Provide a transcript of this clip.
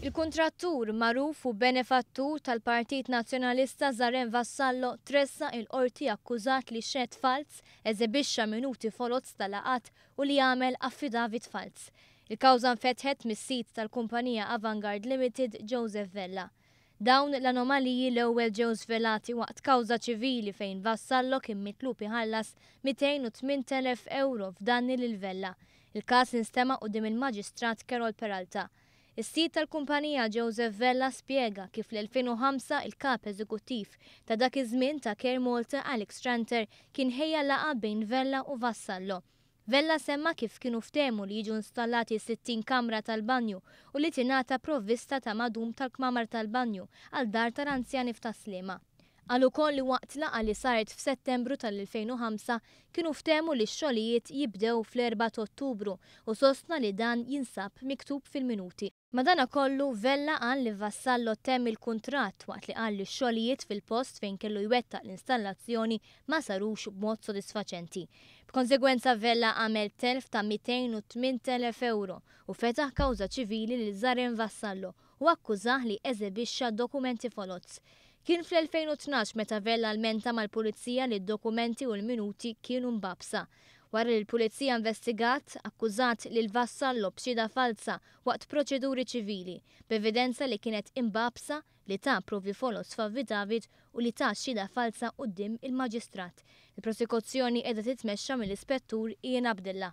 Il-kontrattur maruf u benefattur tal-Partit Nazjonalista Zaren Vassallo tressa il-qorti akkużat li xed falz eżebixxa minuti folozz tal-laqat u li għamel affidavit falz. Il-kawża nfetħet mis-sit tal-kumpanija Avangard Limited Joseph Vella. Dawn l-anomaliji l-ewwel ġew svelati waqt kawża ċivili fejn Vassallo kien mitlub iħallas 208,000 euro f'danni l Vella. Il-każ instema' dim il-Maġistrat Karol Peralta. Is-sit tal-kumpanija Joseph Vella spiega kif l-2005 il-kap eżekuttiv ta' dak iż-żmien ta' Care Malta Alex Tranter kien ħejja laqa bejn Vella u Vassallo. Vella semma kif kienu ftemu li jiġu installati 60 kamra tal-banju u li tinata provvista ta' madum tal-kmamar tal-banju għal dar tal-anzjani f'taslima. Għal ukoll li waqt laqa li saret f'Settembru tal-2005 kienu ftemu li x-xogħlijiet jibdew fl-4 Ottubru u sostna li dan jinsab miktub fil-minuti. Madana kollu vella għan li vassallo tem il-kontrat waqt li għalli xolijiet fil-post fejn kellu jwetta l-installazzjoni ma sarux b'mod sodisfaċenti. B'konsegwenza vella għamel telf ta' 208.000 euro u fetaħ kawza ċivili li Zarin Vassallo u akkużaħ li eżebixxa dokumenti foloz. Kien fl-2012 meta vella l-menta mal-pulizija li d-dokumenti u l-minuti kienu mbabsa wara li l-pulizija investigat akkużat li l-vassallo b'xida falsa waqt proċeduri ċivili, b'evidenza li kienet imbabsa li ta' provi folos David u li ta' xida falsa qudiem il-maġistrat. Il-prosekuzzjoni edha titmexxa mill-ispettur Ian Abdilla.